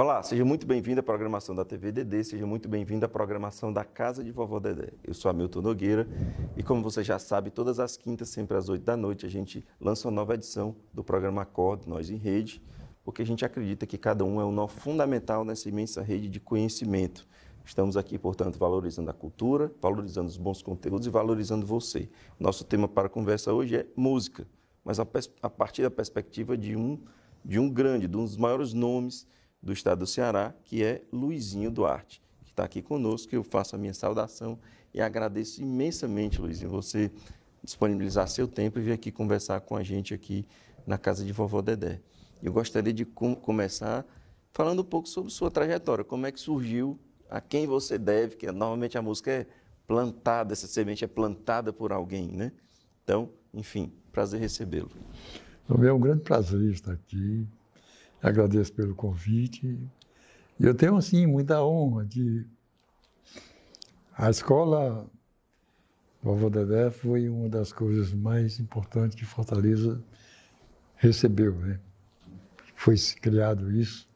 Olá, seja muito bem-vindo à programação da TV Dedê, seja muito bem-vindo à programação da Casa de Vovó Dedé. Eu sou Hamilton Nogueira e, como você já sabe, todas as quintas, sempre às oito da noite, a gente lança uma nova edição do programa Acorde, Nós em Rede, porque a gente acredita que cada um é um nó fundamental nessa imensa rede de conhecimento. Estamos aqui, portanto, valorizando a cultura, valorizando os bons conteúdos e valorizando você. Nosso tema para conversa hoje é música, mas a, a partir da perspectiva de um, de um grande, de um dos maiores nomes do estado do Ceará, que é Luizinho Duarte, que está aqui conosco. Eu faço a minha saudação e agradeço imensamente, Luizinho, você disponibilizar seu tempo e vir aqui conversar com a gente aqui na casa de vovó Dedé. Eu gostaria de com começar falando um pouco sobre sua trajetória, como é que surgiu, a quem você deve, que é, normalmente a música é plantada, essa semente é plantada por alguém, né? Então, enfim, prazer recebê-lo. Também então, é um grande prazer estar aqui Agradeço pelo convite. E eu tenho, assim, muita honra de. A escola do Avô Dedé foi uma das coisas mais importantes que Fortaleza recebeu, né? Foi criado isso,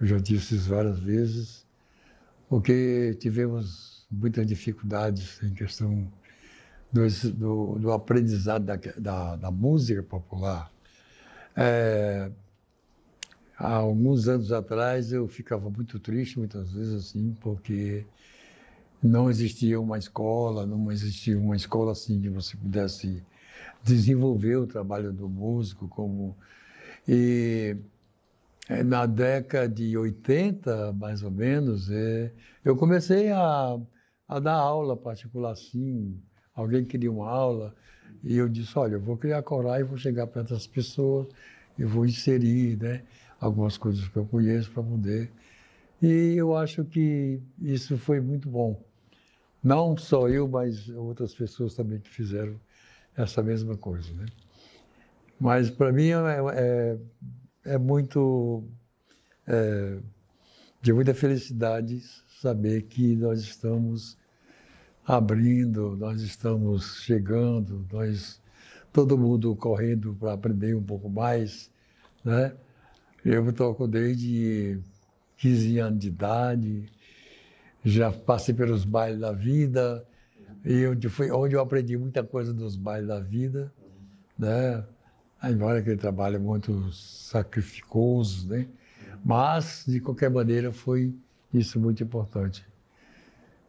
eu já disse isso várias vezes, porque tivemos muitas dificuldades em questão do, do, do aprendizado da, da, da, música popular. É, Há alguns anos atrás eu ficava muito triste, muitas vezes assim, porque não existia uma escola, não existia uma escola assim que você pudesse desenvolver o trabalho do músico como e eh, na década de 80, mais ou menos, eh, eu comecei a, a dar aula particular assim. Alguém queria uma aula e eu disse, olha, eu vou criar coral e vou chegar para essas pessoas, eu vou inserir, né? algumas coisas que eu conheço para poder. E eu acho que isso foi muito bom. Não só eu, mas outras pessoas também que fizeram essa mesma coisa. Né? Mas para mim é, é, é muito. É, de muita felicidade saber que nós estamos abrindo, nós estamos chegando, nós todo mundo correndo para aprender um pouco mais, né? Eu toco desde 15 anos de idade, já passei pelos bailes da vida, e onde, fui, onde eu aprendi muita coisa dos bailes da vida, né? Embora aquele trabalho é muito sacrificoso, né? Mas, de qualquer maneira, foi isso muito importante.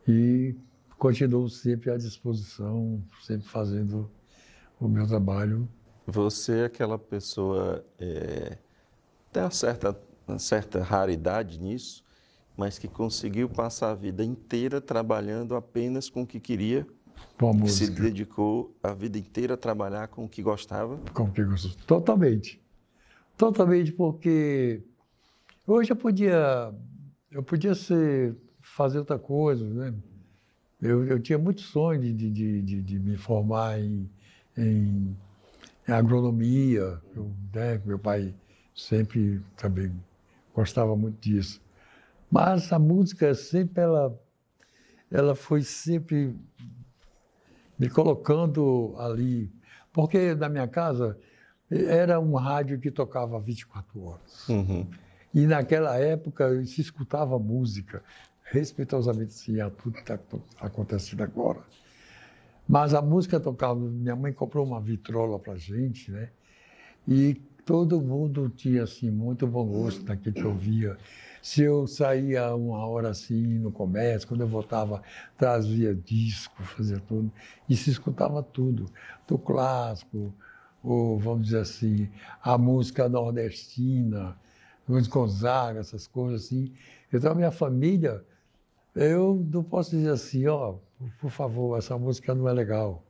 E continuo sempre à disposição, sempre fazendo o meu trabalho. Você é aquela pessoa é, tem uma certa, uma certa raridade nisso, mas que conseguiu passar a vida inteira trabalhando apenas com o que queria. Com que Se dedicou a vida inteira a trabalhar com o que gostava. Com o que gostava. Totalmente. Totalmente, porque hoje eu podia, eu podia ser, fazer outra coisa, né? Eu, eu tinha muito sonho de, de, de, de me formar em, em, em agronomia. Eu, né? Meu pai sempre também gostava muito disso. Mas a música sempre ela, ela foi sempre me colocando ali, porque na minha casa era um rádio que tocava 24 horas. Uhum. E naquela época se escutava música, respeitosamente sim, a tudo que está acontecendo agora. Mas a música tocava, minha mãe comprou uma vitrola para gente, né? E todo mundo tinha assim muito bom gosto naquilo que eu via. Se eu saía uma hora assim no comércio, quando eu voltava, trazia disco, fazia tudo, e se escutava tudo, do clássico, ou vamos dizer assim, a música nordestina, Luiz Gonzaga, essas coisas assim. Então a minha família, eu não posso dizer assim, ó, oh, por favor, essa música não é legal,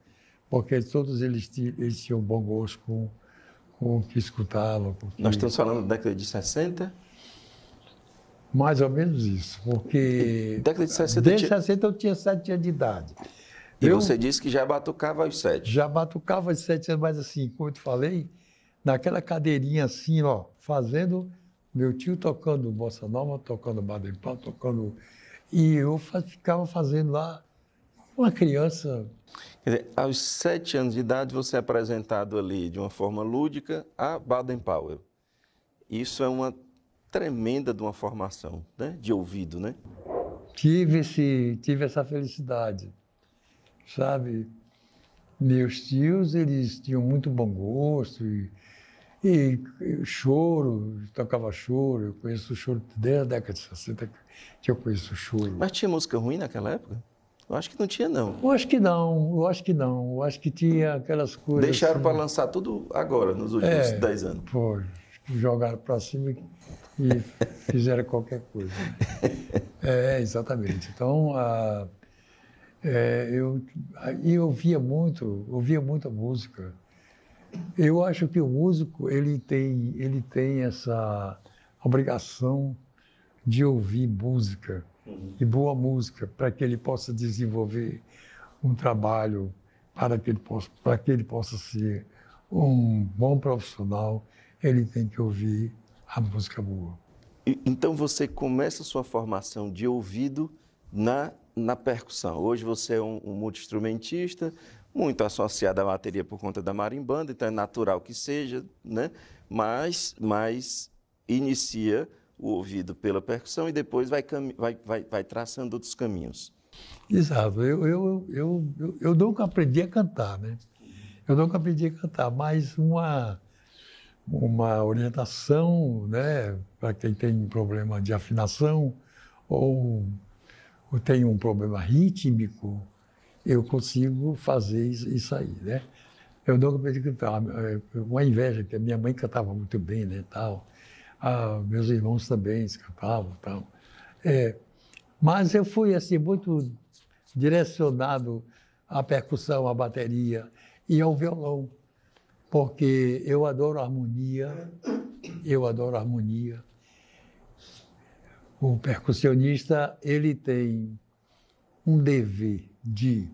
porque todos eles, eles tinham bom gosto com com o que escutava. Com o que... Nós estamos falando da década de 60? Mais ou menos isso, porque. Década de 60 Desde tinha... 60 eu tinha 7 anos de idade. E eu... você disse que já batucava aos 7? Já batucava aos 7 anos, mas assim, como eu te falei, naquela cadeirinha assim, ó, fazendo. Meu tio tocando bossa nova, tocando badempal, tocando. E eu ficava fazendo lá uma criança. Quer dizer, aos sete anos de idade, você é apresentado ali de uma forma lúdica a Baden-Powell. Isso é uma tremenda de uma formação, né? de ouvido, né? Tive, esse, tive essa felicidade, sabe? Meus tios, eles tinham muito bom gosto e, e, choro, tocava choro. Eu conheço o choro desde a década de 60 que eu conheço o choro. Mas tinha música ruim naquela época? Eu acho que não tinha, não. Eu acho que não, eu acho que não. Eu acho que tinha aquelas coisas. Deixaram assim, para lançar tudo agora, nos últimos é, anos. Pô, Jogaram para cima e, fizeram qualquer coisa. É, exatamente. Então, a, é, eu, a, eu muito, ouvia muita música. Eu acho que o músico ele tem, ele tem essa obrigação de ouvir música uhum. e boa música para que ele possa desenvolver um trabalho, para que ele possa, para que ele possa ser um bom profissional, ele tem que ouvir a música boa. Então você começa a sua formação de ouvido na, na percussão. Hoje você é um, um muito associado à bateria por conta da marimbanda, então é natural que seja, né? mas, mas inicia o ouvido pela percussão e depois vai, vai, vai, vai traçando outros caminhos. Exato. Eu, eu, eu, eu, eu nunca aprendi a cantar, né? Eu nunca aprendi a cantar, mas uma, uma orientação, né? Para quem tem problema de afinação ou, ou tem um problema rítmico, eu consigo fazer isso aí, né? Eu nunca aprendi a cantar. É, uma inveja, que a minha mãe cantava muito bem, né? Tal. Ah, meus irmãos também escapavam, tal. É, mas eu fui assim muito direcionado à percussão, à bateria e ao violão, porque eu adoro harmonia, eu adoro harmonia. O percussionista ele tem um dever de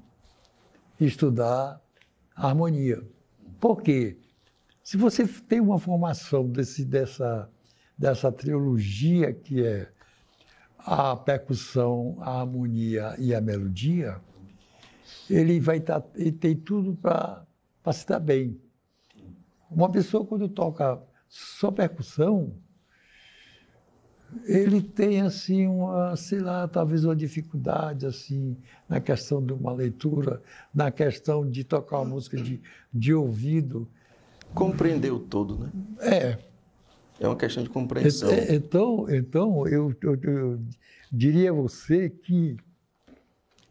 estudar harmonia. Por quê? Se você tem uma formação desse, dessa dessa trilogia que é a percussão, a harmonia e a melodia, ele vai estar, tá, ele tem tudo para se dar bem. Uma pessoa quando toca só percussão, ele tem assim uma, sei lá, talvez uma dificuldade assim na questão de uma leitura, na questão de tocar uma música de, de ouvido. Compreendeu todo, né? É. É uma então, questão de compreensão. É, é, então, então eu, eu, eu diria a você que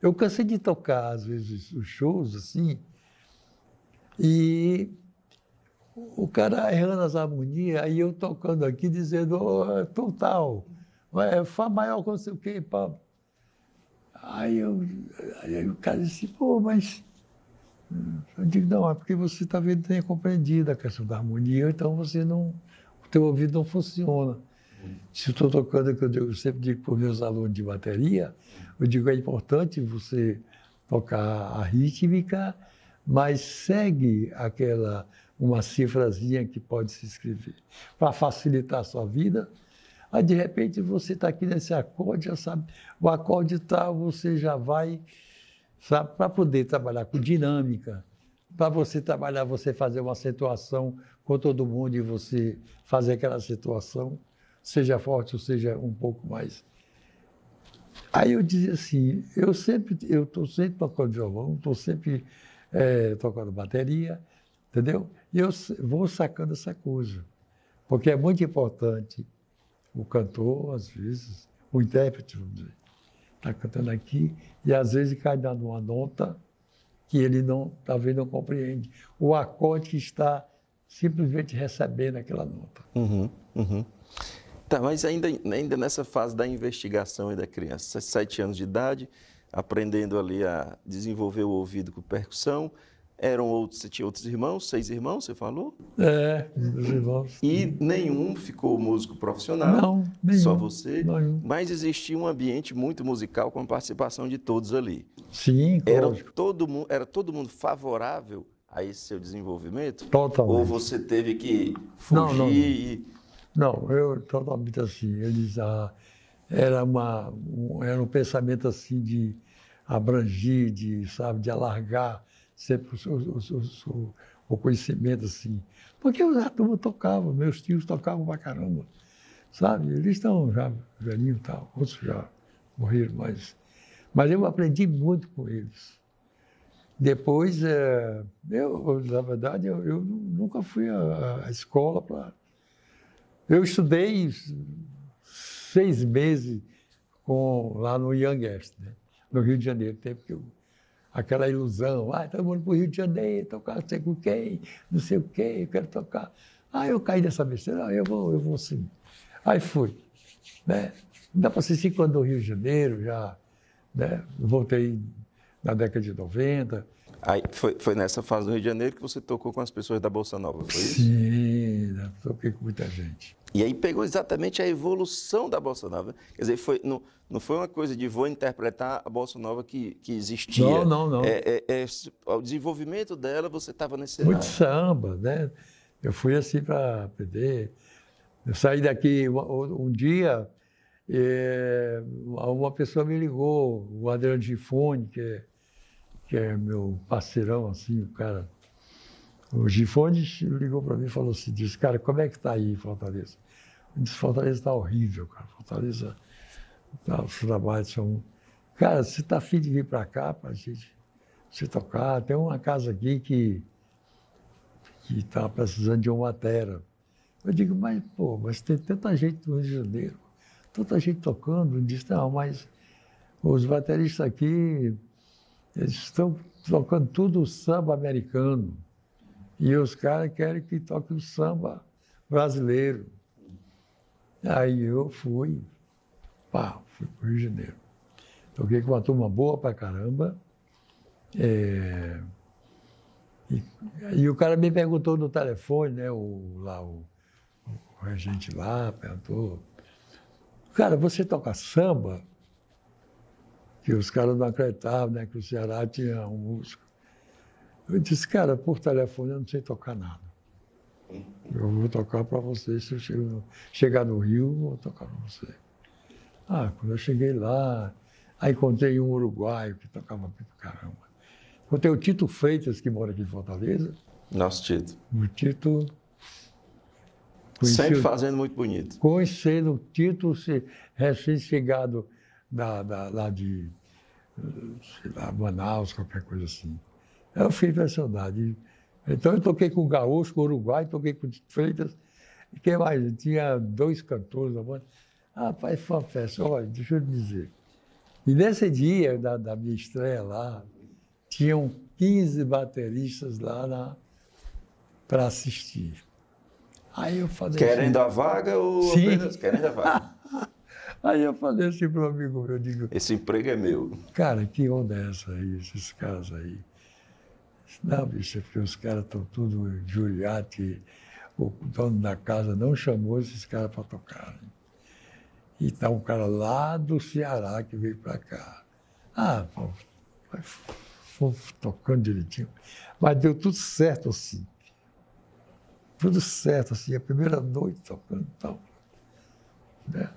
eu cansei de tocar, às vezes, os shows assim, e o cara errando as harmonias, aí eu tocando aqui, dizendo, oh, total, é Fá maior com sei o quê. Pá. Aí, eu, aí o cara disse, pô, mas. Eu digo, não, é porque você talvez tá não tenha compreendido a questão da harmonia, então você não teu ouvido não funciona. Se eu estou tocando, é que eu sempre digo para os meus alunos de bateria, eu digo é importante você tocar a rítmica, mas segue aquela uma cifrazinha que pode se escrever para facilitar a sua vida. Aí de repente você está aqui nesse acorde, já sabe o acorde tal, você já vai sabe para poder trabalhar com dinâmica, para você trabalhar, você fazer uma situação com todo mundo e você fazer aquela situação, seja forte ou seja um pouco mais. Aí eu dizia assim, eu sempre, eu estou sempre tocando violão, estou sempre é, tocando bateria, entendeu? E eu vou sacando essa coisa, porque é muito importante o cantor, às vezes, o intérprete, vamos dizer, está cantando aqui e às vezes cai dando uma nota que ele não, talvez não compreende. O acorde que está simplesmente recebendo aquela nota. Uhum, uhum. Tá, mas ainda, ainda nessa fase da investigação e da criança, sete anos de idade, aprendendo ali a desenvolver o ouvido com percussão, eram outros, você tinha outros irmãos, seis irmãos, você falou? É, meus irmãos. E nenhum ficou músico profissional? Não, nenhum. Só você? Nenhum. Mas existia um ambiente muito musical com a participação de todos ali. Sim, era todo mundo, Era todo mundo favorável a esse seu desenvolvimento? Totalmente. Ou você teve que fugir não, não. E... não eu totalmente assim. Eles, ah, era, uma, um, era um pensamento assim de abrangir, de, sabe, de alargar sempre o conhecimento assim. Porque os turma tocava, meus tios tocavam pra caramba, sabe? Eles estão já velhinhos e tal, outros já morreram, mas, mas eu aprendi muito com eles. Depois, é, eu, na verdade, eu, eu nunca fui à, à escola para. Eu estudei seis meses com, lá no Young né? no Rio de Janeiro, tempo que eu aquela ilusão. Ah, estou indo para o Rio de Janeiro, tocar não sei com quem, não sei o quê, eu quero tocar. Ah, eu caí dessa besteira, ah, eu vou, eu vou sim. Aí fui. Né? Dá para assistir quando no Rio de Janeiro, já né? voltei na década de 90. Aí foi, foi nessa fase do Rio de Janeiro que você tocou com as pessoas da Bolsa Nova, foi isso? Sim, ainda, toquei com muita gente. E aí pegou exatamente a evolução da bossa nova. Quer dizer, foi, não, não foi uma coisa de vou interpretar a bossa nova que, que existia. Não, não, não. É, é, é o desenvolvimento dela, você estava nesse Muito lado. samba, né? Eu fui assim para aprender. Eu saí daqui um, um dia, eh, uma pessoa me ligou, o Adriano Gifone, que é, que é meu parceirão, assim, o cara o Gifones ligou para mim e falou assim, disse, cara, como é que está aí Fortaleza? Eu disse, Fortaleza está horrível, cara. Fortaleza, tá, os trabalhos são... Cara, você está afim de vir para cá para a gente se tocar? Tem uma casa aqui que que está precisando de uma terra. Eu digo, mas, pô, mas tem tanta gente no Rio de Janeiro, tanta gente tocando. Ele disse, não, mas os bateristas aqui, eles estão tocando tudo samba americano. E os caras querem que toque o samba brasileiro. Aí eu fui, pá, fui para o Rio de Janeiro. Toquei com uma turma boa pra caramba. É... E, e, o cara me perguntou no telefone, né, o, lá, o, o regente lá, perguntou, cara, você toca samba? Que os caras não acreditavam, né, que o Ceará tinha um músico eu disse, cara, por telefone eu não sei tocar nada. Eu vou tocar para vocês. Se eu chego, chegar no Rio, vou tocar para vocês. Ah, quando eu cheguei lá, aí encontrei um uruguaio que tocava pra caramba. Encontrei o Tito Freitas, que mora aqui em Fortaleza. Nosso Tito. O Tito. Sempre fazendo muito bonito. Conhecendo o Tito, recém-chegado da, da, lá de, sei lá, Manaus, qualquer coisa assim. Eu fiquei impressionado. Então eu toquei com o Gaúcho, com o Uruguai, toquei com o Freitas. E quem mais? Eu tinha dois cantores na banda. Rapaz, foi uma festa. Olha, deixa eu dizer. E nesse dia da, da minha estreia lá, tinham 15 bateristas lá para assistir. Aí eu falei Querem assim, dar vaga ou sim. apenas querem dar vaga? aí eu falei assim para um amigo meu, eu digo... Esse emprego é meu. Cara, que onda é essa aí, esses caras aí? Não, bicho, é porque os caras estão tudo Giuliati, o dono da casa não chamou esses caras para tocar. Né? E está um cara lá do Ceará que veio para cá. Ah, pô, tocando direitinho. Mas deu tudo certo assim. Tudo certo assim, a primeira noite tocando e tal. Né?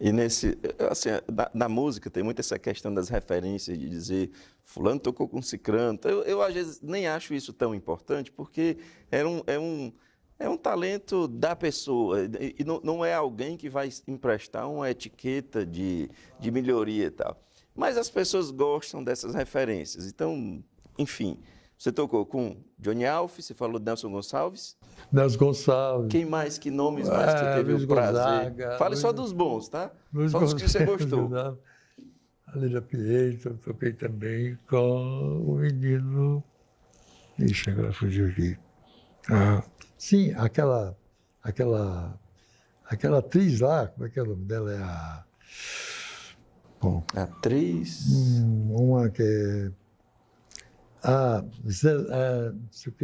E nesse, assim, na, na, música tem muito essa questão das referências, de dizer fulano tocou com cicrano. Então, eu, eu às vezes nem acho isso tão importante, porque é um, é um, é um talento da pessoa, e não, não é alguém que vai emprestar uma etiqueta de, de melhoria e tal. Mas as pessoas gostam dessas referências, então, enfim... Você tocou com Johnny Alf, você falou Nelson Gonçalves. Nelson Gonçalves. Quem mais, que nomes mais que é, teve Luiz o prazer? Gonzaga, Fale Luiz... só dos bons, tá? Luiz só dos que você gostou. A Lídia Pinheiro, toquei também com o menino... Ixi, agora fugir aqui. Ah, sim, aquela, aquela, aquela atriz lá, como é que é o nome dela? É a... Bom, atriz? Hum, uma que é... Ah, Zé, é,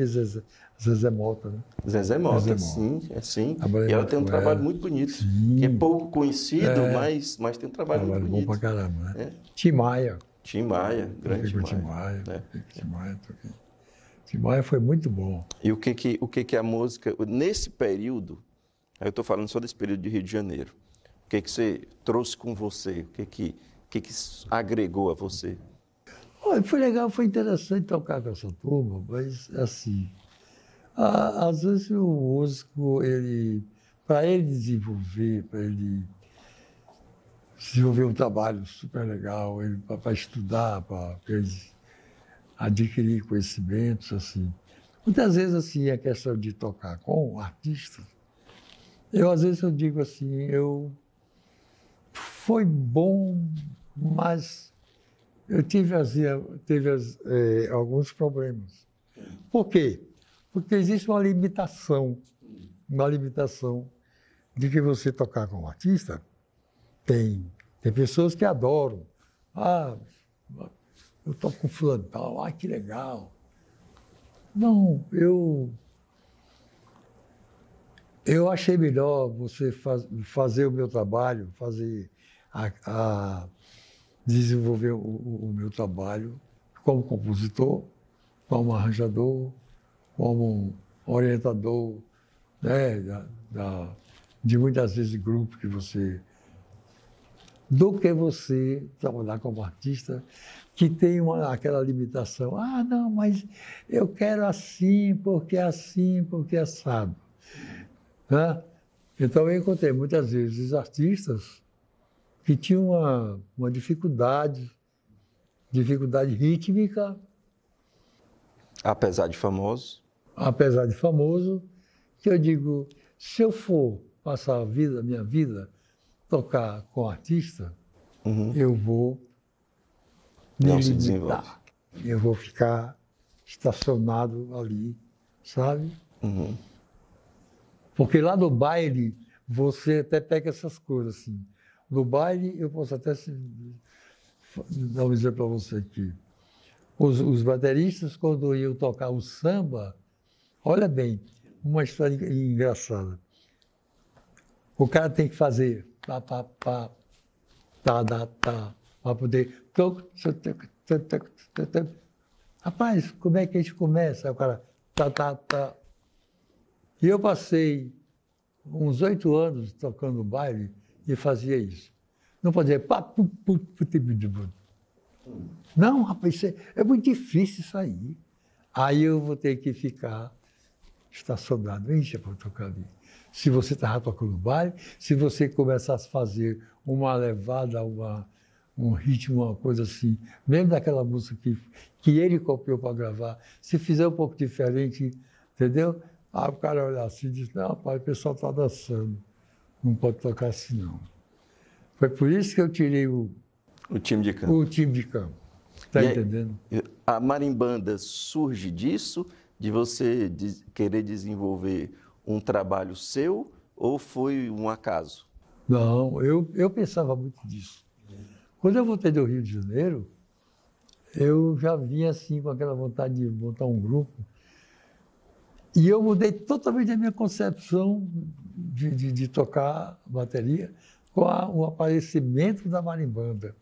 Zezé, Zezé Mota, né? Zezé Mota, Zezé Mota. sim, é sim. E ela tem um trabalho muito bonito, sim. que é pouco conhecido, é. mas, mas tem um trabalho, muito bonito. bom pra caramba, né? É. Tim Maia. Tim Maia, grande Tim Maia. É. Tim Maia, Tim Maia, Tim Maia foi muito bom. E o que que, o que, que a música, nesse período, aí eu estou falando só desse período de Rio de Janeiro, o que que você trouxe com você, o que que, o que, que agregou a você? Olha, foi legal, foi interessante tocar com essa turma, mas assim, a, às vezes o músico, ele, para ele desenvolver, para ele desenvolver um trabalho super legal, para estudar, para adquirir conhecimentos, assim. Muitas vezes, assim, a é questão de tocar com artistas, eu às vezes eu digo assim, eu foi bom, mas eu tive, as, tive as, eh, alguns problemas. Por quê? Porque existe uma limitação, uma limitação de que você tocar como artista. Tem, tem pessoas que adoram. Ah, eu toco com fulano tal, ah, que legal. Não, eu... Eu achei melhor você faz, fazer o meu trabalho, fazer a, a desenvolver o, o, meu trabalho como compositor, como arranjador, como orientador né, da, da, de muitas vezes grupo que você. do que você trabalhar como artista que tem uma, aquela limitação. Ah, não, mas eu quero assim, porque é assim, porque é assado. Né? Então eu encontrei muitas vezes artistas que tinha uma, uma dificuldade, dificuldade rítmica. Apesar de famoso? Apesar de famoso, que eu digo, se eu for passar a vida, a minha vida, tocar com artista, uhum. eu vou me Não limitar. Eu vou ficar estacionado ali, sabe? Uhum. Porque lá no baile você até pega essas coisas assim. No baile, eu posso até se, dar um exemplo para você aqui. Os, os bateristas, quando iam tocar o samba, olha bem, uma história engraçada. O cara tem que fazer pá, pá, pá, tá, tá, tá, para poder. Rapaz, como é que a gente começa? o cara, tá, tá, tá. E eu passei uns oito anos tocando baile e fazia isso. Não podia. Não, rapaz, é, é muito difícil sair. Aí eu vou ter que ficar estacionado. Enche para tocar ali. Se você estava tocando baile, se você começasse a fazer uma levada, uma, um ritmo, uma coisa assim, mesmo daquela música que, que ele copiou para gravar, se fizer um pouco diferente, entendeu? Aí o cara olha assim e diz, não, rapaz, o pessoal está dançando não pode tocar assim não. Foi por isso que eu tirei o... O time de campo. O time de campo. Está entendendo? A marimbanda surge disso, de você de querer desenvolver um trabalho seu, ou foi um acaso? Não, eu, eu pensava muito disso. Quando eu voltei do Rio de Janeiro, eu já vinha assim com aquela vontade de montar um grupo. E eu mudei totalmente a minha concepção de, de, de tocar bateria com a, o aparecimento da marimbanda.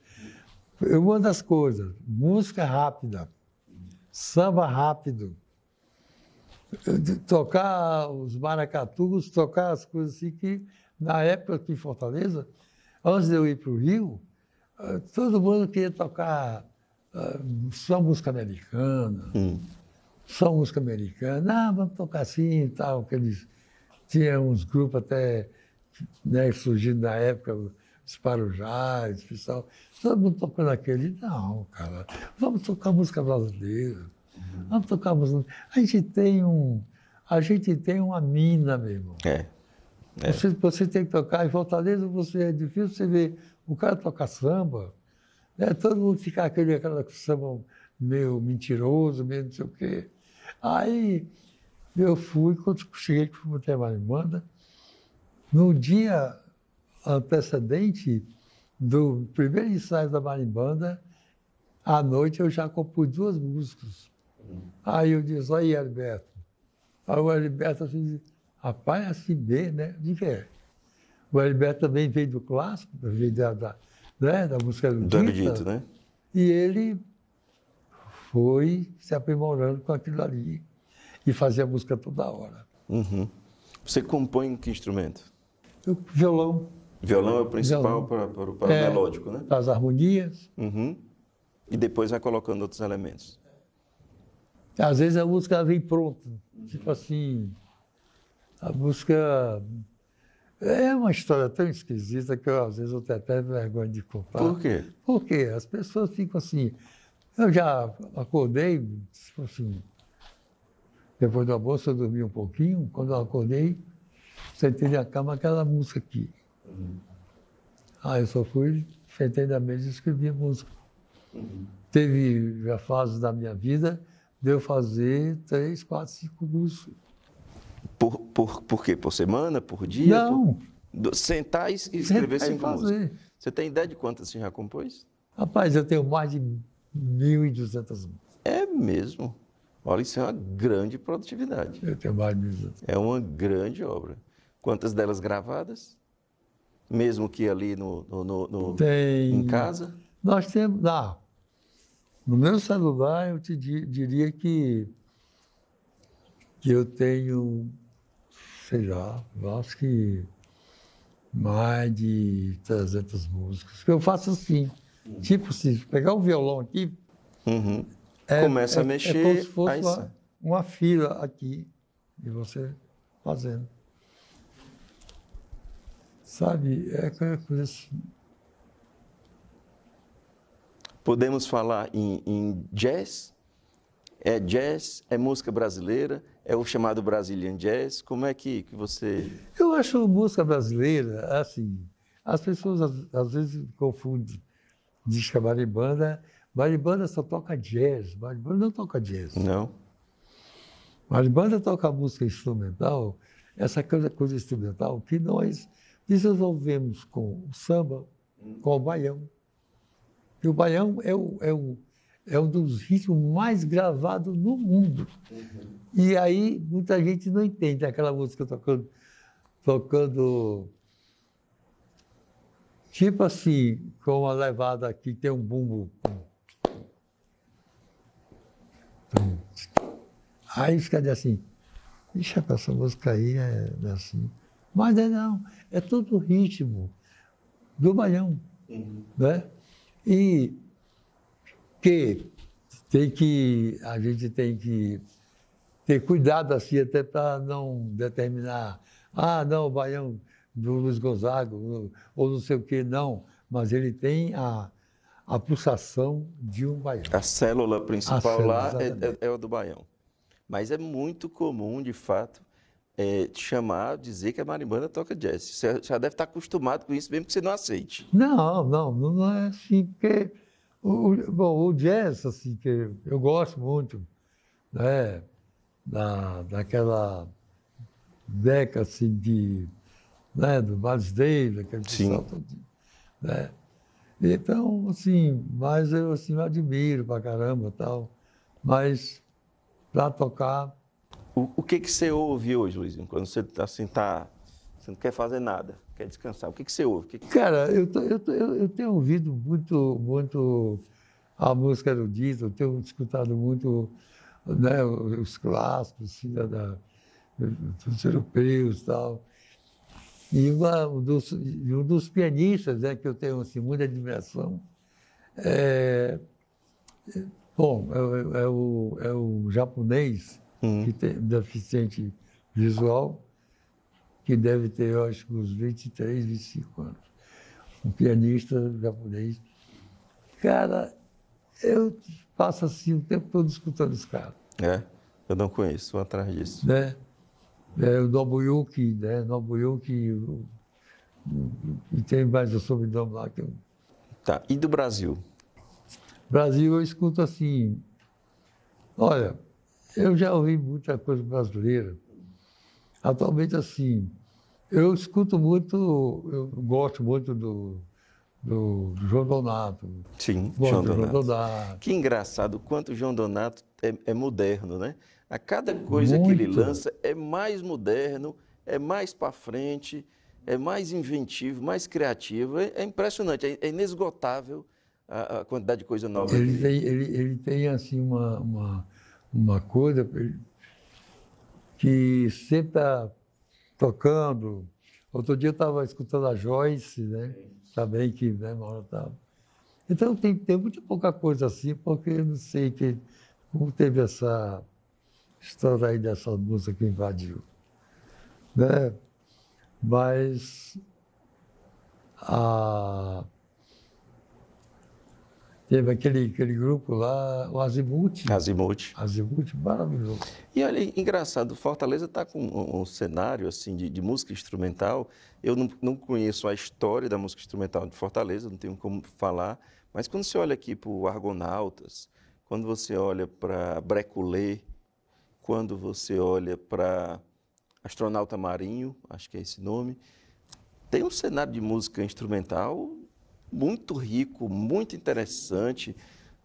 Uma das coisas, música rápida, samba rápido, tocar os maracatus, tocar as coisas assim que, na época aqui em Fortaleza, antes de eu ir para o Rio, eh, todo mundo queria tocar eh, só música americana, hum. só música americana. Ah, vamos tocar assim e tal, aqueles tinha uns grupos até né, surgindo na época, os Parujás, o pessoal, todo mundo tocando aquele. Não, cara, vamos tocar música brasileira. Uhum. Vamos tocar música. A gente tem um. A gente tem uma mina, mesmo. É. é. Você, você tem que tocar. Em Fortaleza você é difícil você ver o cara tocar samba. Né? Todo mundo fica aquele aquela samba meio mentiroso, meio não sei o quê. Aí eu fui, quando cheguei para o trabalho de no dia antecedente do primeiro ensaio da marimbanda, à noite eu já compus duas músicas. Aí eu disse, aí Alberto. Aí o Alberto assim, rapaz, é assim B, né? De que é? O Alberto também veio do clássico, veio da, da, né? da música Do erudito, né? E ele foi se aprimorando com aquilo ali e fazia música toda hora. Uhum. Você compõe que instrumento? Eu, violão. Violão é o principal para, para, para é, o melódico, né? As harmonias. Uhum. E depois vai colocando outros elementos. Às vezes a música vem pronta. Tipo assim, a música é uma história tão esquisita que eu, às vezes eu tenho até vergonha de contar. Por quê? Porque as pessoas ficam assim. Eu já acordei, tipo assim, depois do almoço eu dormi um pouquinho, quando eu acordei, sentei na cama aquela música aqui. Aí uhum. Ah, eu só fui, sentei na mesa e escrevi a música. Teve a fase da minha vida de eu fazer três, quatro, cinco músicas. Por, por, por quê? Por semana? Por dia? Não. Por... Sentar e escrever Sentar cinco e músicas. Você tem ideia de quantas você já compôs? Rapaz, eu tenho mais de 1.200 músicas. É mesmo? Olha, isso é uma grande produtividade. Eu trabalho mesmo. É uma grande obra. Quantas delas gravadas? Mesmo que ali no, no, no, no Tem... em casa? Nós temos. Lá, no meu celular, eu te diria que, que eu tenho, sei lá, acho que mais de 300 músicas. eu faço assim. Tipo, se pegar o violão aqui, uhum. É, Começa é, a é mexer. É como se fosse uma, uma fila aqui e você fazendo. Sabe, é coisa assim. Podemos falar em, em, jazz? É jazz, é música brasileira, é o chamado Brazilian Jazz. Como é que, que você. Eu acho música brasileira, assim. As pessoas às, às vezes confundem de que banda Maribanda só toca jazz. Maribanda não toca jazz. Não. Maribanda toca música instrumental, essa coisa, coisa instrumental que nós desenvolvemos com o samba, com o baião. E o baião é, o, é, o, é um dos ritmos mais gravados no mundo. Uhum. E aí muita gente não entende aquela música tocando, tocando tipo assim, com uma levada que tem um bumbo. Aí eles ficam assim, deixa essa música aí, é, é, assim. Mas é não, é todo o ritmo do baião, uhum. né? E que tem que, a gente tem que ter cuidado assim, até para não determinar, ah, não, o baião do Luiz Gonzaga, ou não sei o que, não. Mas ele tem a, a pulsação de um baião. A célula principal a lá é, é, é, o do baião. Mas é muito comum, de fato, é, te chamar, dizer que a marimbana toca jazz. Você já deve estar acostumado com isso, mesmo que você não aceite. Não, não, não é assim, porque o, bom, o jazz, assim, que eu gosto muito, né, da, daquela década, assim, de, né, do Miles Davis, aquele Sim. Todo, né? Então, assim, mas eu, assim, admiro pra caramba tal, mas para tocar. O, o, que, que você ouve hoje, Luizinho, quando você tá assim, tá, você não quer fazer nada, quer descansar? O que, que você ouve? Que que... Cara, eu, tô, eu, tô, eu, eu, tenho ouvido muito, muito a música do eu tenho escutado muito né, os clássicos assim, da, da, dos europeus e tal. E uma, um, dos, um dos pianistas né, que eu tenho assim, muita admiração é, Bom, é, é, é, o, é o japonês hum. que tem deficiente visual, que deve ter, eu acho, uns 23, 25 anos. Um pianista japonês. Cara, eu passo assim o tempo todo escutando esse cara. É, eu não conheço, vou atrás disso. Né? É, o Nobuyuki, né? Nobuyuki, e tem mais o sobrenome lá que eu... Tá, e do Brasil? Brasil eu escuto assim, olha, eu já ouvi muita coisa brasileira. Atualmente assim, eu escuto muito, eu gosto muito do, do João Donato. Sim, João Donato. João Donato. Que engraçado, quanto o João Donato é, é, moderno, né? A cada coisa muito. que ele lança é mais moderno, é mais para frente, é mais inventivo, mais criativo. É, é impressionante, é, é inesgotável a, a quantidade de coisa nova. Ele, tem, ele, ele tem, assim, uma, uma, uma coisa que sempre está tocando. Outro dia eu estava escutando a Joyce, né? Também tá que né, uma hora estava. Tá. Então tem, tem muito pouca coisa assim, porque eu não sei que, como teve essa história aí dessa música que invadiu. Né? Mas a, Teve aquele, aquele grupo lá, o Azimuth. Azimuth. Azimuth, maravilhoso. E olha, engraçado, Fortaleza está com um, um, cenário assim de, de música instrumental. Eu não, não conheço a história da música instrumental de Fortaleza, não tenho como falar. Mas quando você olha aqui para o Argonautas, quando você olha para Breculé, quando você olha para Astronauta Marinho, acho que é esse nome, tem um cenário de música instrumental muito rico, muito interessante,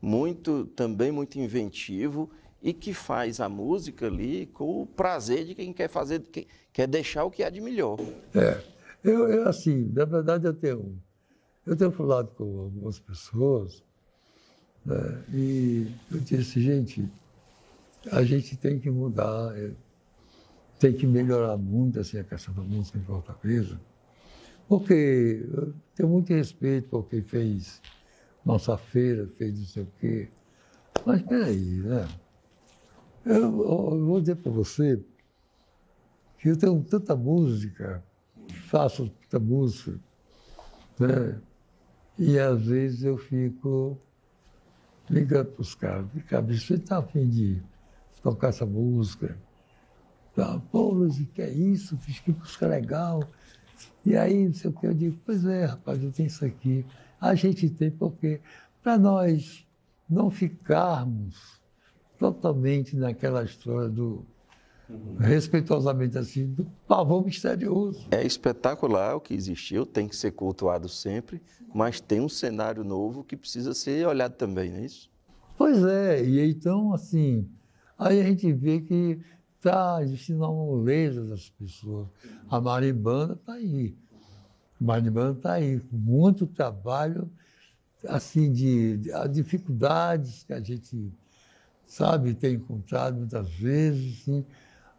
muito também muito inventivo e que faz a música ali com o prazer de quem quer fazer, quem quer deixar o que há de melhor. É, eu, eu assim, na verdade eu tenho, eu tenho falado com algumas pessoas né, e eu disse, gente, a gente tem que mudar, é, tem que melhorar muito assim, a questão da música em Fortaleza, porque eu tenho muito respeito por quem fez nossa feira, fez não sei o quê. Mas peraí, né? Eu, eu, vou dizer para você que eu tenho tanta música, faço tanta música, né? E às vezes eu fico ligando para os caras, cara, você está afim de tocar essa música? Tá? Pô, Luiz, que é isso? Fiz que música legal. E aí, não sei o que, eu digo, pois é, rapaz, eu tenho isso aqui. A gente tem porque, para nós não ficarmos totalmente naquela história do, respeitosamente assim, do pavor misterioso. É espetacular o que existiu, tem que ser cultuado sempre, mas tem um cenário novo que precisa ser olhado também, não é isso? Pois é, e então, assim, aí a gente vê que está existindo uma moleza das pessoas. A marimbanda está aí. A marimbanda está aí, muito trabalho, assim, de, de as dificuldades que a gente sabe, tem encontrado muitas vezes. Assim,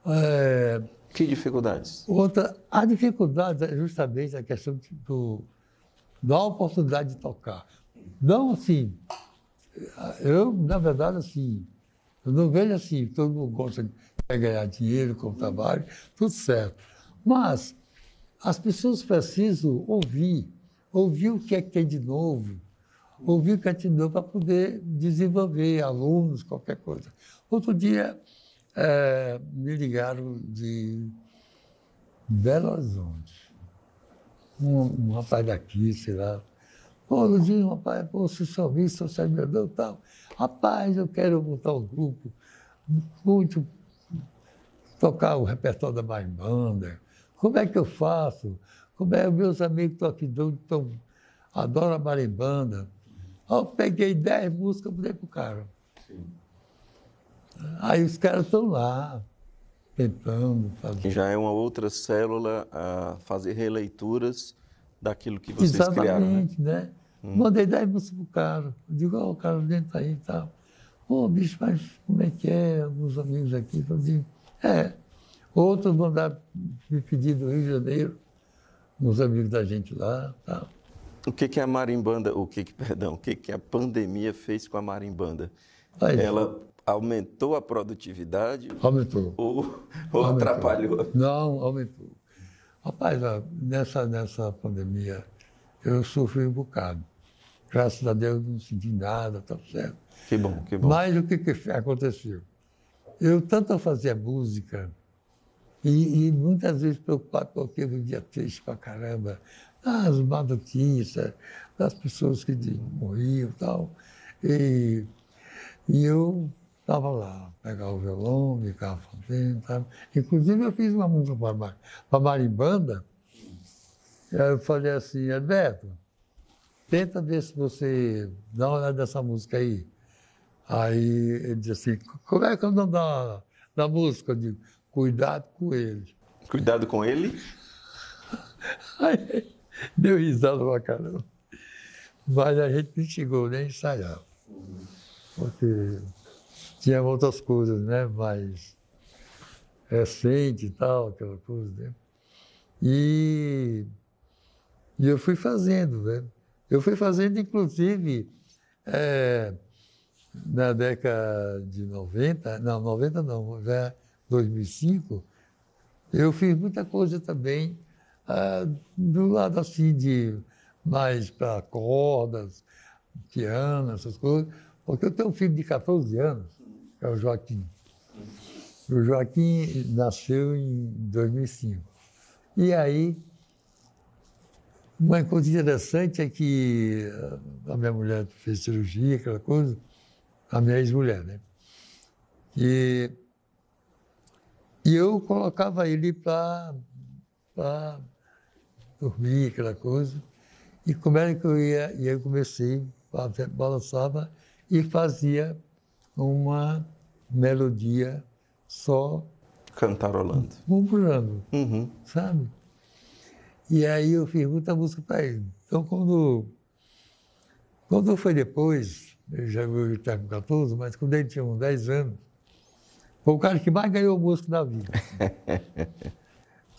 é... Que dificuldades? Outra, a dificuldade é justamente a questão do, da oportunidade de tocar. Não assim, eu, na verdade, assim, eu não vejo assim, todo mundo gosta de ganhar dinheiro o trabalho, tudo certo. Mas as pessoas precisam ouvir, ouvir o que é que tem de novo, ouvir o que é de novo para poder desenvolver alunos, qualquer coisa. Outro dia é, me ligaram de Belo Horizonte, um, um rapaz daqui, sei lá, Pô, Luzinho, rapaz, pô, se sorriso, socializador e tal. Rapaz, eu quero montar um grupo muito tocar o repertório da mais banda. Como é que eu faço? Como é que meus amigos toquidores tão, adoram a marimbanda? eu peguei dez músicas e dei pro cara. Sim. Aí os caras estão lá, tentando fazer. Já é uma outra célula a fazer releituras daquilo que vocês né? Exatamente, criaram. Exatamente, né? né? Hum. Mandei 10 músicas pro cara. Digo, ó, oh, o cara dentro aí e tal. Ô, bicho, mas como é que é? Alguns amigos aqui, então eu digo, é. Outros mandaram me pedir do Rio de Janeiro, uns amigos da gente lá. Tá. O que, que a marimbanda, o que, que perdão, o que, que a pandemia fez com a marimbanda? Ela aumentou a produtividade? Aumentou. Ou, ou aumentou. atrapalhou? Não, aumentou. Rapaz, nessa, nessa pandemia eu sofri um bocado. Graças a Deus não senti nada, tá certo. Que bom, que bom. Mas o que, que aconteceu? Eu tanto fazia música e, e muitas vezes preocupado porque eu dia triste pra caramba. As maluquices, das pessoas que morriam tal. e tal. E eu estava lá, pegava o violão, ficava fazendo. Tava. Inclusive, eu fiz uma música para Maribanda. Eu falei assim, Alberto, tenta ver se você dá uma olhada nessa música aí. Aí ele disse assim, como é que eu não dá na música? Eu digo, cuidado com ele. Cuidado com ele? Aí deu risada pra caramba. Mas a gente não chegou nem ensaiar. Porque tinha outras coisas, né? Mais recente e tal, aquela coisa, né? E, e eu fui fazendo, né? Eu fui fazendo, inclusive, é, na década de 90, não, 90 não, já 2005, eu fiz muita coisa também ah, do lado assim de mais para cordas, piano, essas coisas, porque eu tenho um filho de 14 anos, que é o Joaquim. O Joaquim nasceu em 2005. E aí, uma coisa interessante é que ah, a minha mulher fez cirurgia, aquela coisa, a minha ex-mulher, né? E, e eu colocava ele para dormir, aquela coisa. E como era que eu ia? E eu comecei, balançava e fazia uma melodia só. Cantarolando. Murmurando, uhum. sabe? E aí eu fiz muita música para ele. Então, quando, quando foi depois, eu já eu estava com 14, mas quando ele tinha uns 10 anos, foi o cara que mais ganhou músico da vida.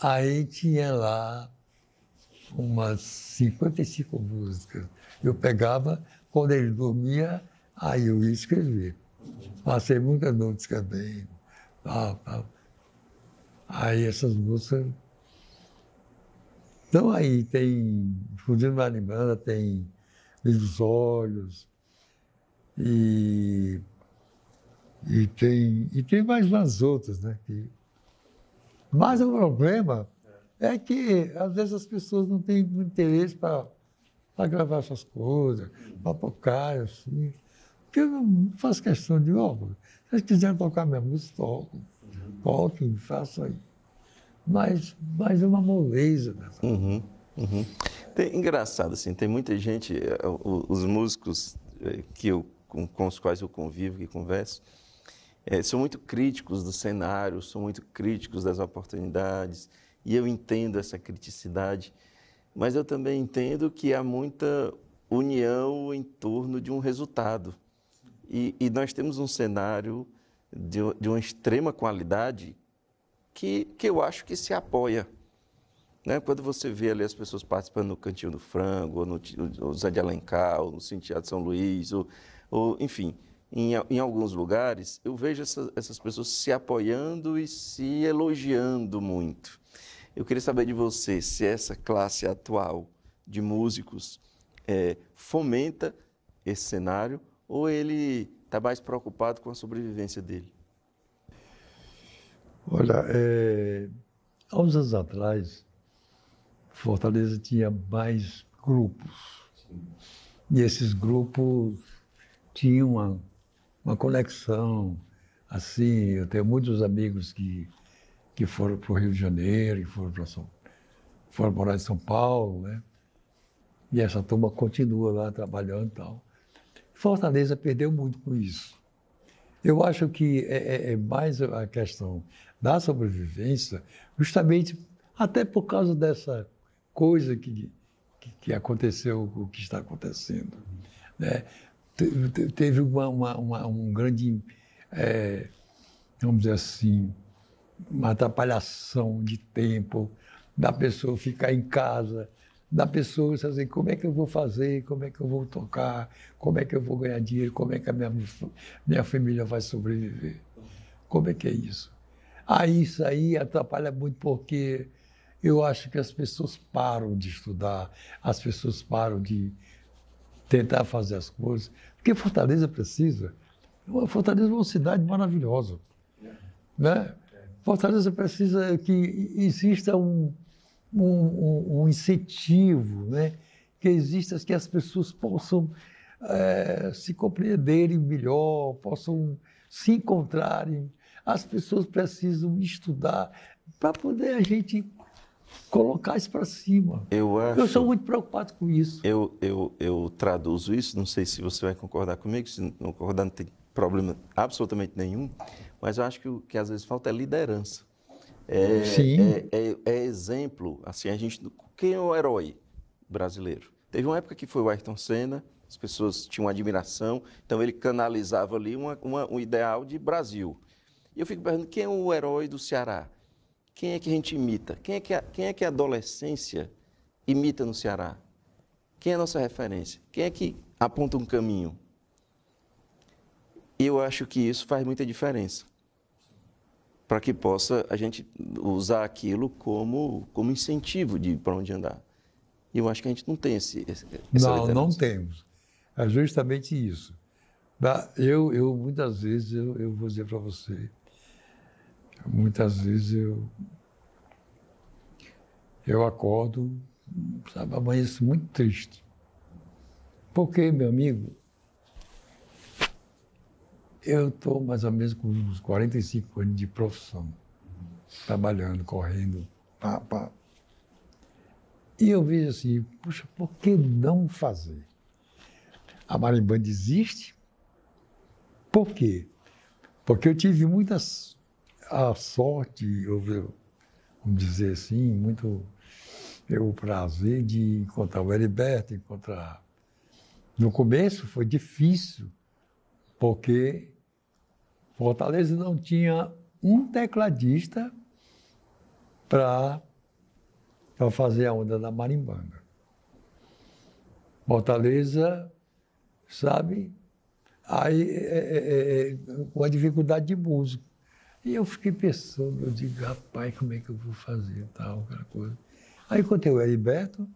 Aí tinha lá umas 55 músicas. Eu pegava, quando ele dormia, aí eu ia escrever. Passei muitas noites escrevendo. Tal, tal. Aí essas músicas então aí tem Fugindo na Animana, tem Livros Olhos, e, e, tem, e tem mais umas outras, né? Que, mas o problema é que, às vezes, as pessoas não têm interesse para gravar essas coisas, para tocar, assim. Porque eu não faço questão de, ó, oh, se vocês quiserem tocar minha música, toco. Toquem, façam aí. Mas, mas é uma moleza. Né? Uhum, uhum. Tem, engraçado, assim, tem muita gente, eh, os músicos eh, que eu com, com os quais eu convivo e converso, é, são muito críticos do cenário, são muito críticos das oportunidades, e eu entendo essa criticidade, mas eu também entendo que há muita união em torno de um resultado. E, e nós temos um cenário de, de uma extrema qualidade que, que eu acho que se apoia. Né? Quando você vê ali as pessoas participando no Cantinho do Frango, ou no, no Zé de Alencar, ou no de São Luís, ou ou, enfim, em, em, alguns lugares, eu vejo essa, essas pessoas se apoiando e se elogiando muito. Eu queria saber de você se essa classe atual de músicos é, fomenta esse cenário ou ele está mais preocupado com a sobrevivência dele. Olha, é, há uns anos atrás, Fortaleza tinha mais grupos. Sim. E esses grupos tinha uma, uma conexão, assim, eu tenho muitos amigos que, que foram para o Rio de Janeiro, que foram para São foram morar em São Paulo, né? E essa turma continua lá trabalhando e tal. Fortaleza perdeu muito com isso. Eu acho que é, é, é mais a questão da sobrevivência, justamente até por causa dessa coisa que, que, que aconteceu, o que está acontecendo. Né? teve uma, uma, uma, um grande, é, vamos dizer assim, uma atrapalhação de tempo, da pessoa ficar em casa, da pessoa fazer como é que eu vou fazer, como é que eu vou tocar, como é que eu vou ganhar dinheiro, como é que a minha, minha família vai sobreviver. Como é que é isso? Aí isso aí atrapalha muito porque eu acho que as pessoas param de estudar, as pessoas param de, tentar fazer as coisas. Porque Fortaleza precisa. Fortaleza é uma cidade maravilhosa. Né? Fortaleza precisa que exista um, um, um incentivo, né? que exista que as pessoas possam é, se compreenderem melhor, possam se encontrarem. As pessoas precisam estudar para poder a gente colocar isso para cima. Eu acho. Eu sou muito preocupado com isso. Eu, eu, eu traduzo isso, não sei se você vai concordar comigo, se não concordar, não tem problema absolutamente nenhum, mas eu acho que o que às vezes falta é liderança. É, Sim. É, é, é exemplo, assim, a gente. Quem é o herói brasileiro? Teve uma época que foi o Ayrton Senna, as pessoas tinham admiração, então ele canalizava ali uma, uma, um ideal de Brasil. E eu fico perguntando, quem é o herói do Ceará? Quem é que a gente imita? Quem é que a, quem é que a adolescência imita no Ceará? Quem é a nossa referência? Quem é que aponta um caminho? E eu acho que isso faz muita diferença para que possa a gente usar aquilo como, como incentivo de para onde andar. E eu acho que a gente não tem esse. esse não, liderança. não temos. É justamente isso. Eu, eu muitas vezes eu, eu vou dizer para você, Muitas vezes eu, eu acordo, sabe, amanheço muito triste. Porque, meu amigo, eu estou mais ou menos com uns 45 anos de profissão, trabalhando, correndo, pá, pá. E eu vejo assim, puxa, por que não fazer? A Marimbanda existe, por quê? Porque eu tive muitas a sorte, vamos dizer assim, muito é o prazer de encontrar o Heriberto, encontrar. No começo foi difícil, porque Fortaleza não tinha um tecladista para fazer a onda da marimbanga. Fortaleza, sabe, aí é, é, é, é com a dificuldade de músico. E eu fiquei pensando, eu digo, rapaz, como é que eu vou fazer tal, aquela coisa. Aí contei o Heriberto.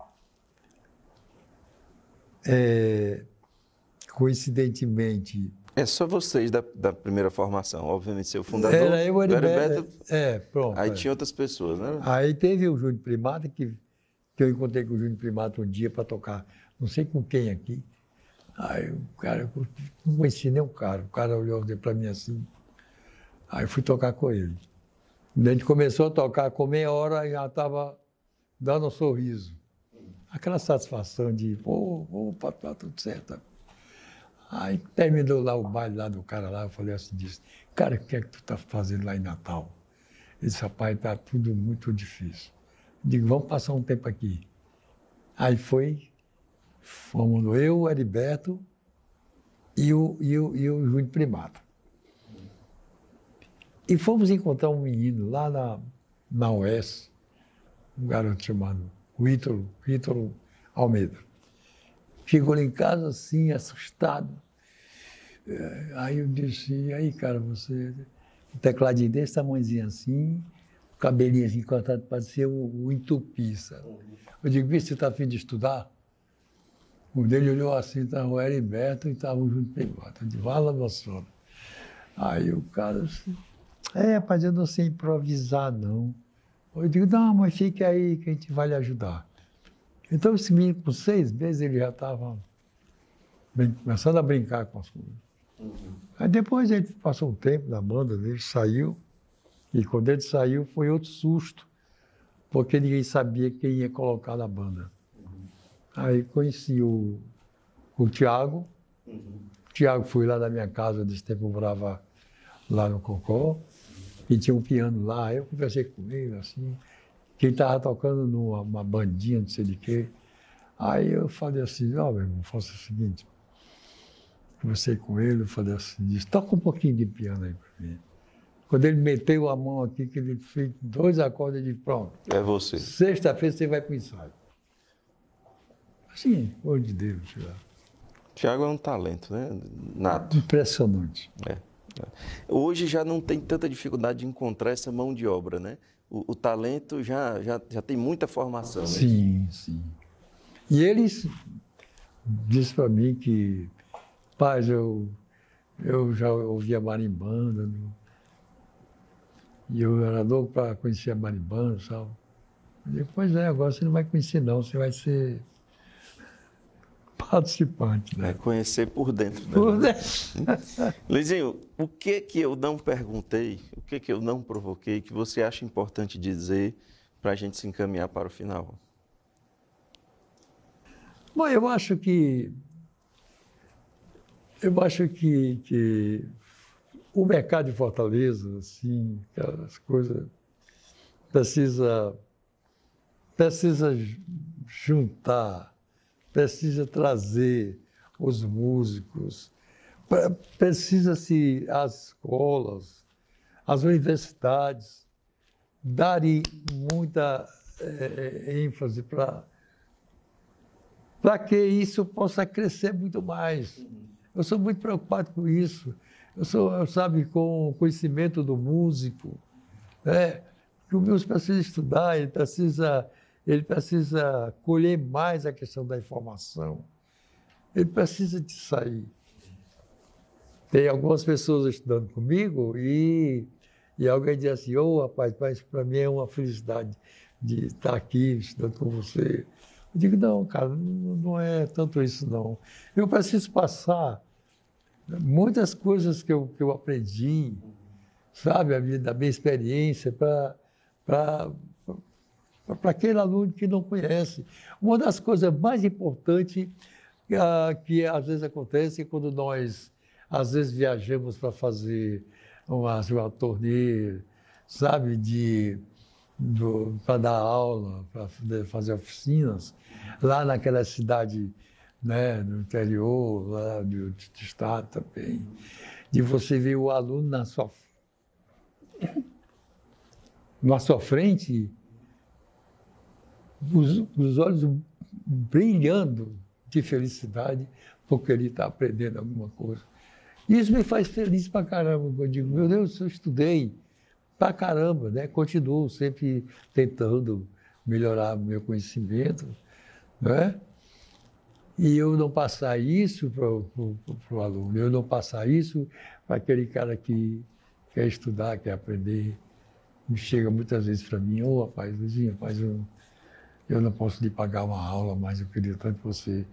É, coincidentemente. É só vocês da, da primeira formação, obviamente, seu fundador. Era eu, Heriberto. Heriberto é, pronto. Aí é. tinha outras pessoas, né? Aí teve o Júnior Primata, que, que eu encontrei com o Júnior Primata um dia para tocar, não sei com quem aqui. Aí o cara, eu não conheci nem o cara, o cara olhou para mim assim Aí fui tocar com ele. A gente começou a tocar, com meia hora e já estava dando um sorriso. Aquela satisfação de, pô, oh, opa, tá tudo certo. Aí terminou lá o baile lá do cara lá, eu falei assim, disse, cara, o que é que tu está fazendo lá em Natal? Ele disse, rapaz, está tudo muito difícil. digo, vamos passar um tempo aqui. Aí foi, fomos eu, o Heriberto e o, e o, e o Júnior e fomos encontrar um menino lá na, na OES, um garoto chamado Ítalo, Ítalo Almeida. Chegou em casa assim, assustado. É, aí eu disse, aí cara, você. O tecladinho desse tamanhozinho assim, cabelinho assim cortado, parecia o, o entupiça. Eu digo, bicho, você está afim de estudar? O dele olhou assim, estava o Heriberto e estavam junto pegado. volta de vala Bolsonaro. Aí o cara assim, é, rapaz, eu não sei improvisar, não. Eu digo, não, mas fique aí que a gente vai lhe ajudar. Então, esse menino, com seis meses, ele já estava começando a brincar com as coisas. Uhum. Aí depois ele passou um tempo na banda dele, saiu, e quando ele saiu foi outro susto, porque ninguém sabia quem ia colocar na banda. Uhum. Aí conheci o, o Tiago, uhum. o Tiago foi lá na minha casa, desse tempo eu morava lá no Cocó, e tinha um piano lá, eu conversei com ele, assim, que ele estava tocando numa bandinha, não sei de quê. Aí eu falei assim, ó, oh, meu irmão, faça o seguinte, conversei com ele, eu falei assim, disse, toca um pouquinho de piano aí para mim. Quando ele meteu a mão aqui, que ele fez dois acordes de pronto. É você. Sexta-feira você vai para o ensaio. Assim, olho de Deus, Tiago. Tiago é um talento, né? Nato. Impressionante. É. Hoje já não tem tanta dificuldade de encontrar essa mão de obra, né? O, o talento já, já, já tem muita formação. Né? Sim, sim. E eles disse para mim que, paz, eu, eu já ouvia marimbanda, né? e eu era louco para conhecer a marimbanda e tal. Eu pois é, agora você não vai conhecer não, você vai ser participante. Né? É conhecer por dentro. Né? Por dentro. Luizinho, o que que eu não perguntei, o que que eu não provoquei, que você acha importante dizer para a gente se encaminhar para o final? Bom, eu acho que eu acho que, que o mercado de Fortaleza, assim, as coisas precisa precisa juntar precisa trazer os músicos, precisa-se as escolas, as universidades darem muita é, ênfase para para que isso possa crescer muito mais. Eu sou muito preocupado com isso. Eu sou, sabe, com o conhecimento do músico, né? que o músico precisa estudar, ele precisa ele precisa colher mais a questão da informação, ele precisa de sair. Tem algumas pessoas estudando comigo e, e alguém diz assim, ô oh, rapaz, mas para mim é uma felicidade de estar tá aqui estudando com você. Eu digo, não, cara, não é tanto isso não. Eu preciso passar muitas coisas que eu, que eu aprendi, sabe, da minha experiência, para para aquele aluno que não conhece. Uma das coisas mais importantes uh, que às vezes acontece quando nós, às vezes, viajamos para fazer uma, uma turnê, sabe, de para dar aula, para fazer oficinas, lá naquela cidade né, no interior, lá de de estado também, de você ver o aluno na sua, na sua frente os, os olhos brilhando de felicidade, porque ele está aprendendo alguma coisa. Isso me faz feliz para caramba. Eu digo, meu Deus, eu estudei para caramba, né? Continuo sempre tentando melhorar meu conhecimento, né? E eu não passar isso para o aluno, eu não passar isso para aquele cara que quer estudar, quer aprender. Chega muitas vezes para mim, ô oh, rapaz, Luizinho, rapaz, eu não posso lhe pagar uma aula, mas eu queria tanto que você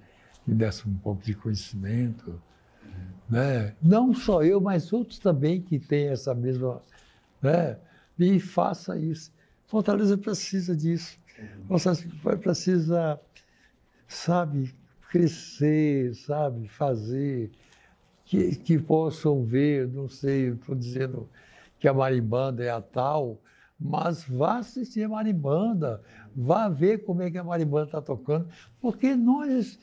me desse um pouco de conhecimento. Né? Não só eu, mas outros também que têm essa mesma. Né? E faça isso. Fortaleza precisa disso. Fortaleza precisa, sabe, crescer, sabe, fazer. Que, que possam ver, não sei, estou dizendo que a marimbanda é a tal, mas vá assistir a marimbanda, vá ver como é que a marimbana está tocando, porque nós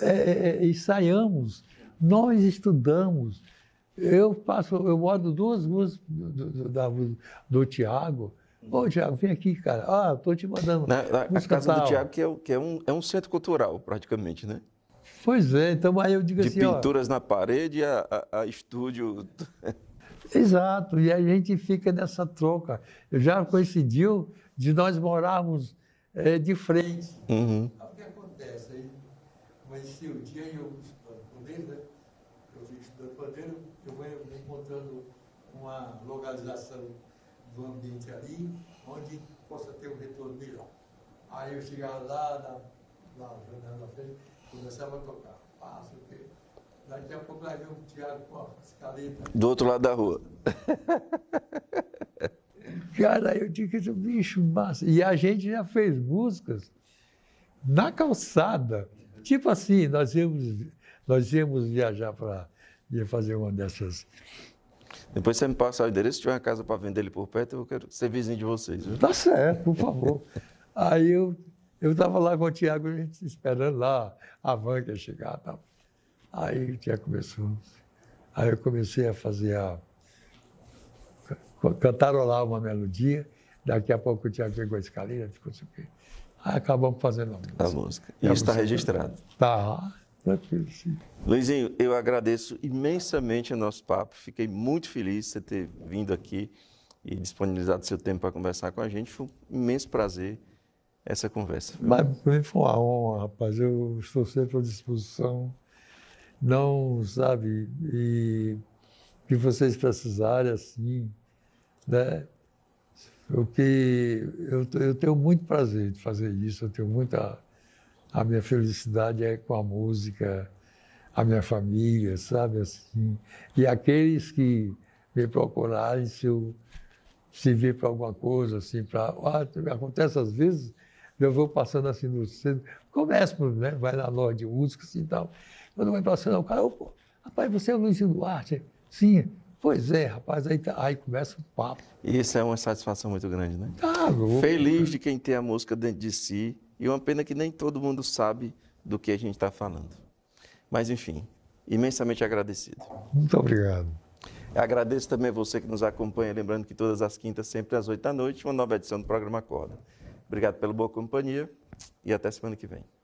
é, é, é, ensaiamos, nós estudamos. Eu passo, eu moro duas ruas do, do, do Tiago. Ô, Tiago, vem aqui, cara. Ah, estou te mandando. Na, na casa tal. do Tiago, que, é, que é, um, é um centro cultural, praticamente, né? Pois é, então aí eu digo De assim. De pinturas ó, na parede a, a, a estúdio. Exato, e a gente fica nessa troca. Eu já coincidiu de nós morarmos é, de frente. Uhum. O que acontece aí? Mas se o dia eu estudando pandeiro, né? Eu vim estudando pandeiro, eu venho encontrando uma localização do ambiente ali, onde possa ter um retorno melhor. Aí eu chegava lá na, na janela da frente, começava a tocar. Passo, o quê? Daqui a pouco lá vem o Tiago com a escaleta. Do outro lado da rua. Cara, eu digo, bicho, massa. E a gente já fez músicas na calçada. Tipo assim, nós íamos, nós íamos viajar para fazer uma dessas. Depois você me passa o endereço, se tiver uma casa para vender ele por perto, eu quero ser vizinho de vocês. Viu? Tá certo, por favor. Aí eu eu estava lá com o Tiago, a gente esperando lá a van que ia chegar. Tá? Aí o Tiago começou. Aí eu comecei a fazer a, cantarolar uma melodia, daqui a pouco o Tiago pegou a escalina, ficou assim. Acabamos fazendo a música. A música. E, está registrado. Está. Luizinho, eu agradeço imensamente o nosso papo. Fiquei muito feliz de você ter vindo aqui e disponibilizado seu tempo para conversar com a gente. Foi um imenso prazer essa conversa. Mas para mim foi uma honra, rapaz. Eu estou sempre à disposição. Não, sabe, e que vocês precisarem, assim, né? O que eu, eu tenho muito prazer de fazer isso, eu tenho muita. A minha felicidade é com a música, a minha família, sabe assim. E aqueles que me procurarem, se eu servir para alguma coisa, assim, para. Ah, acontece às vezes, eu vou passando assim no centro, né? Vai na loja de música assim, e tal. Quando vai passando, o cara, oh, pô, rapaz, você é o Luiz Duarte? Sim, Pois é, rapaz, aí, tá, aí começa o papo. Isso é uma satisfação muito grande, né? Tá, louco. Feliz de quem tem a música dentro de si e uma pena que nem todo mundo sabe do que a gente está falando. Mas, enfim, imensamente agradecido. Muito obrigado. Agradeço também a você que nos acompanha, lembrando que todas as quintas, sempre às oito da noite, uma nova edição do programa Acorda. Obrigado pela boa companhia e até semana que vem.